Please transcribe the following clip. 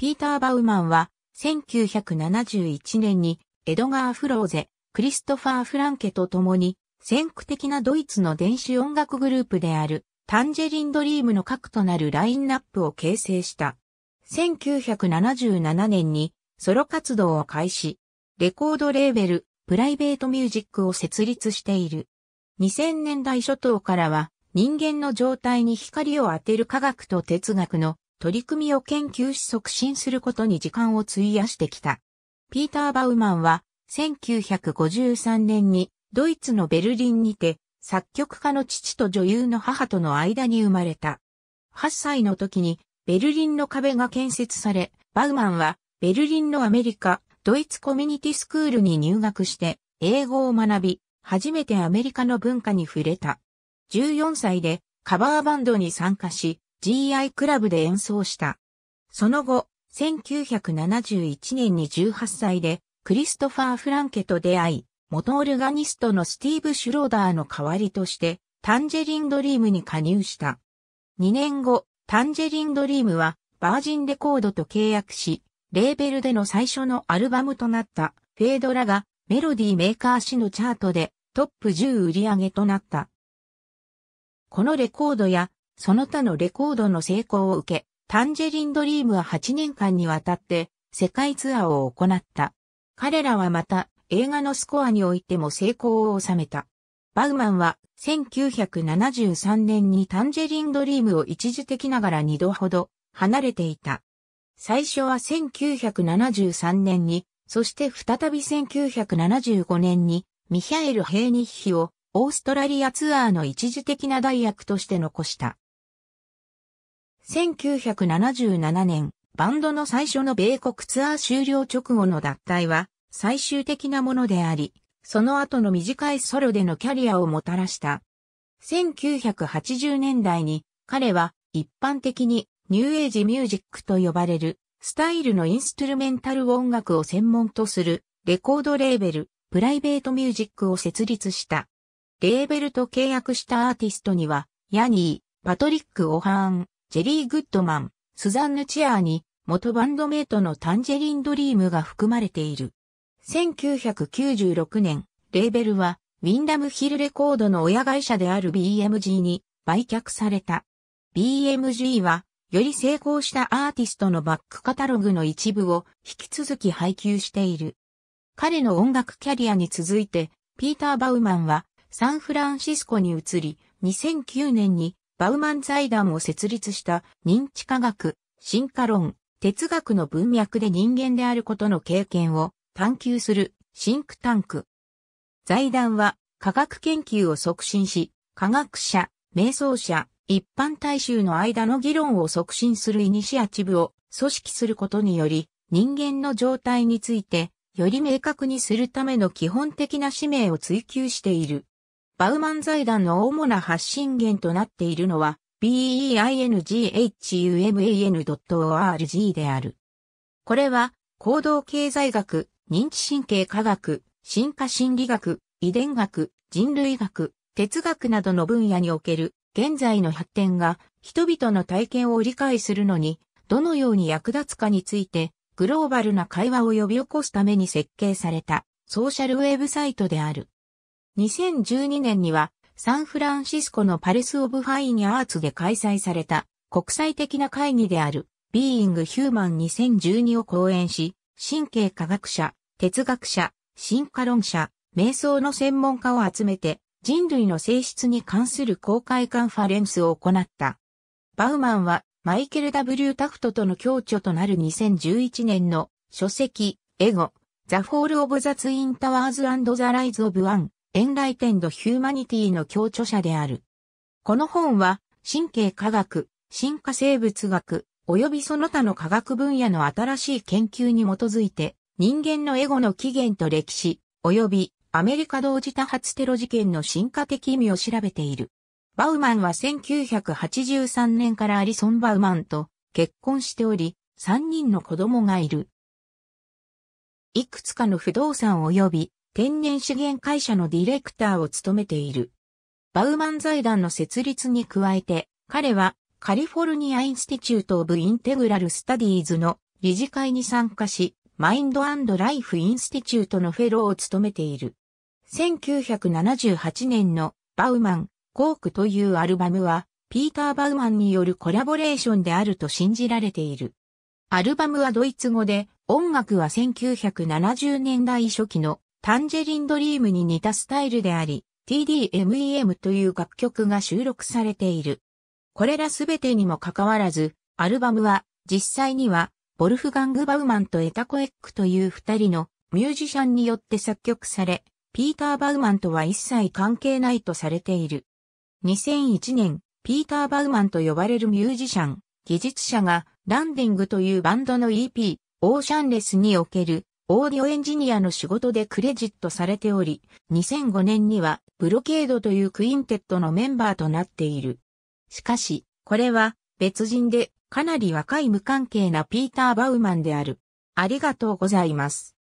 ピーター・バウマンは、1971年に、エドガー・フローゼ、クリストファー・フランケと共に、先駆的なドイツの電子音楽グループである、タンジェリンドリームの核となるラインナップを形成した。1977年にソロ活動を開始、レコードレーベル、プライベートミュージックを設立している。2000年代初頭からは人間の状態に光を当てる科学と哲学の取り組みを研究し促進することに時間を費やしてきた。ピーター・バウマンは1953年にドイツのベルリンにて作曲家の父と女優の母との間に生まれた。8歳の時にベルリンの壁が建設され、バウマンはベルリンのアメリカ、ドイツコミュニティスクールに入学して英語を学び、初めてアメリカの文化に触れた。14歳でカバーバンドに参加し、GI クラブで演奏した。その後、1971年に18歳で、クリストファー・フランケと出会い、元オルガニストのスティーブ・シュローダーの代わりとして、タンジェリンドリームに加入した。2年後、タンジェリンドリームは、バージンレコードと契約し、レーベルでの最初のアルバムとなった、フェードラが、メロディーメーカー誌のチャートで、トップ10売り上げとなった。このレコードや、その他のレコードの成功を受け、タンジェリンドリームは8年間にわたって世界ツアーを行った。彼らはまた映画のスコアにおいても成功を収めた。バウマンは1973年にタンジェリンドリームを一時的ながら2度ほど離れていた。最初は1973年に、そして再び1975年にミヒャエル・ヘイニッヒをオーストラリアツアーの一時的な代役として残した。1977年、バンドの最初の米国ツアー終了直後の脱退は最終的なものであり、その後の短いソロでのキャリアをもたらした。1980年代に彼は一般的にニューエイジミュージックと呼ばれるスタイルのインストゥルメンタル音楽を専門とするレコードレーベルプライベートミュージックを設立した。レーベルと契約したアーティストにはヤニー、パトリック・オハーン、ジェリー・グッドマン、スザンヌ・チアーに、元バンドメイトのタンジェリン・ドリームが含まれている。1996年、レーベルは、ウィンダムヒルレコードの親会社である BMG に売却された。BMG は、より成功したアーティストのバックカタログの一部を引き続き配給している。彼の音楽キャリアに続いて、ピーター・バウマンはサンフランシスコに移り、2009年にバウマン財団を設立した認知科学、進化論、哲学の文脈で人間であることの経験を探求するシンクタンク。財団は科学研究を促進し、科学者、瞑想者、一般大衆の間の議論を促進するイニシアチブを組織することにより、人間の状態についてより明確にするための基本的な使命を追求している。バウマン財団の主な発信源となっているのは benghuman.org i である。これは行動経済学、認知神経科学、進化心理学、遺伝学、人類学、哲学などの分野における現在の発展が人々の体験を理解するのにどのように役立つかについてグローバルな会話を呼び起こすために設計されたソーシャルウェブサイトである。2012年にはサンフランシスコのパレス・オブ・ファイン・アーツで開催された国際的な会議であるビーイング・ヒューマン2012を講演し、神経科学者、哲学者、進化論者、瞑想の専門家を集めて人類の性質に関する公開カンファレンスを行った。バウマンはマイケル W タフトとの共著となる2011年の書籍、エゴ、ザ・フォール・オブ・ザ・ツイン・タワーズ・アンド・ザ・ライズ・オブ・ワン、エンライテンド・ヒューマニティの共著者である。この本は、神経科学、進化生物学、及びその他の科学分野の新しい研究に基づいて、人間のエゴの起源と歴史、及びアメリカ同時多発テロ事件の進化的意味を調べている。バウマンは1983年からアリソン・バウマンと結婚しており、3人の子供がいる。いくつかの不動産及び天然資源会社のディレクターを務めている。バウマン財団の設立に加えて、彼はカリフォルニアインスティチュート・オブ・インテグラル・スタディーズの理事会に参加し、マインドライフ・インスティチュートのフェローを務めている。1978年のバウマン、コークというアルバムは、ピーター・バウマンによるコラボレーションであると信じられている。アルバムはドイツ語で、音楽は1970年代初期のタンジェリンドリームに似たスタイルであり、TDMEM という楽曲が収録されている。これらすべてにもかかわらず、アルバムは実際には、ボルフガング・バウマンとエタコエックという二人のミュージシャンによって作曲され、ピーター・バウマンとは一切関係ないとされている。2001年、ピーター・バウマンと呼ばれるミュージシャン、技術者が、ランディングというバンドの EP、オーシャンレスにおけるオーディオエンジニアの仕事でクレジットされており、2005年にはブロケードというクインテットのメンバーとなっている。しかし、これは別人でかなり若い無関係なピーター・バウマンである。ありがとうございます。